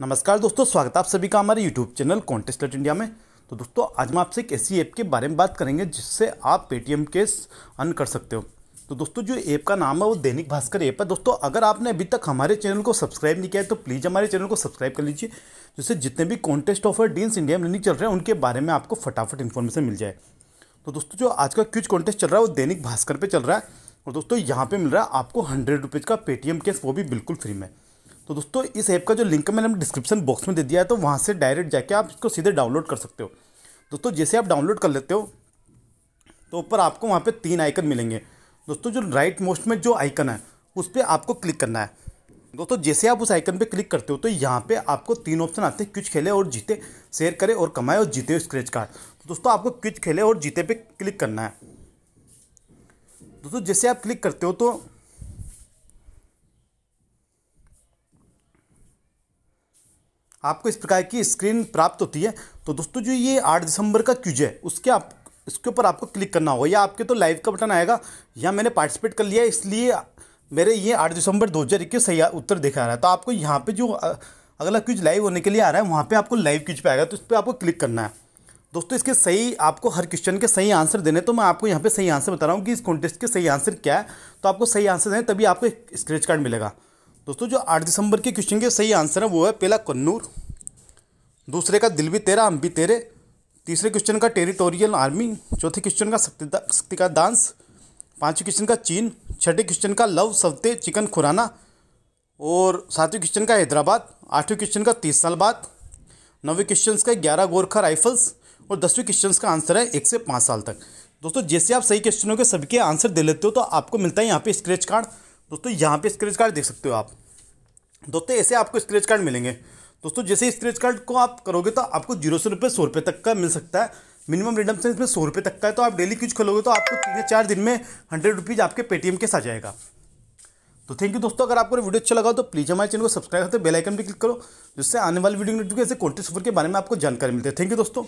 नमस्कार दोस्तों स्वागत आप सभी का हमारे यूट्यूब चैनल कॉन्टेस्ट इंडिया में तो दोस्तों आज हम आपसे एक ऐसी ऐप के बारे में बात करेंगे जिससे आप पेटीएम के अर्न कर सकते हो तो दोस्तों जो ऐप का नाम है वो दैनिक भास्कर ऐप है दोस्तों अगर आपने अभी तक हमारे चैनल को सब्सक्राइब नहीं किया है तो प्लीज़ हमारे चैनल को सब्सक्राइब कर लीजिए जिससे जितने भी कॉन्टेस्ट ऑफर डीन्स इंडिया में नहीं चल रहे हैं उनके बारे में आपको फटाफट इन्फॉर्मेशन मिल जाए तो दोस्तों जो आज का क्यूज कॉन्टेस्ट चल रहा है वो दैनिक भास्कर पर चल रहा है और दोस्तों यहाँ पर मिल रहा है आपको हंड्रेड रुपीज़ का पेटीएम कैश वो भी बिल्कुल फ्री में तो दोस्तों इस ऐप का जो लिंक मैंने डिस्क्रिप्शन बॉक्स में दे दिया है तो वहाँ से डायरेक्ट जाके आप इसको सीधे डाउनलोड कर सकते हो दोस्तों जैसे आप डाउनलोड कर लेते हो तो ऊपर आपको वहाँ पे तीन आइकन मिलेंगे दोस्तों जो राइट मोस्ट में जो आइकन है उस पर आपको क्लिक करना है दोस्तों जैसे आप उस आइकन पर क्लिक करते हो तो यहाँ पे आपको तीन ऑप्शन आते हैं क्विच खेले और जीते शेयर करें और कमाए और जीते स्क्रैच कार्ड तो दोस्तों आपको क्विच खेले और जीते पे क्लिक करना है दोस्तों जैसे आप क्लिक करते हो तो आपको इस प्रकार की स्क्रीन प्राप्त होती है तो दोस्तों जो ये आठ दिसंबर का क्यूज है उसके आप इसके ऊपर आपको क्लिक करना होगा या आपके तो लाइव का बटन आएगा या मैंने पार्टिसिपेट कर लिया इसलिए मेरे ये आठ दिसंबर दो हज़ार इक्कीस सही उत्तर देखा आ रहा है तो आपको यहाँ पे जो अगला क्यूज लाइव होने के लिए आ रहा है वहाँ पे आपको लाइव क्यूज पे आएगा तो इस पर आपको क्लिक करना है दोस्तों इसके सही आपको हर क्वेश्चन के सही आंसर देने तो मैं आपको यहाँ पे सही आंसर बता रहा हूँ कि इस कॉन्टेस्ट के सही आंसर क्या है तो आपको सही आंसर देने तभी आपको स्क्रेच कार्ड मिलेगा दोस्तों जो आठ दिसंबर के क्वेश्चन के सही आंसर है वो है पहला कन्नूर दूसरे का दिल भी तेरा हम भी तेरे तीसरे क्वेश्चन का टेरिटोरियल आर्मी चौथे क्वेश्चन का शक्ति शक्ति का डांस पांचवे क्वेश्चन का चीन छठे क्वेश्चन का लव सवते चिकन खुराना और सातवें क्वेश्चन का हैदराबाद आठवें क्वेश्चन का तीस साल बाद नौवें क्वेश्चन का ग्यारह गोरखा राइफल्स और दसवें क्वेश्चन का आंसर है एक से पाँच साल तक दोस्तों जैसे आप सही क्वेश्चनों के सभी के आंसर दे लेते हो तो आपको मिलता है यहाँ पे स्क्रैच कार्ड दोस्तों यहाँ पे स्क्रेच कार्ड देख सकते हो आप दोस्तों ऐसे आपको स्क्रेच कार्ड मिलेंगे दोस्तों जैसे स्क्रेच कार्ड को आप करोगे तो आपको जीरो से रुपये सौ रुपये तक का मिल सकता है मिनिमम से इसमें सौ रुपये तक का है तो आप डेली क्यूज खोलोगे तो आपको तीन या चार दिन में हंड्रेड रुपीज़ आपके पेटीएम के साथ जाएगा तो थैंक यू दोस्तों अगर आपको वीडियो अच्छा लगा तो प्लीज़ हमारे चैनल को सब्सक्राइब करते बेल आइकन भी क्लिक करो जिससे आने वाली वीडियो ऐसे कॉन्टेस्ट सफर के बारे में आपको जानकारी मिलती है थैंक यू दोस्तों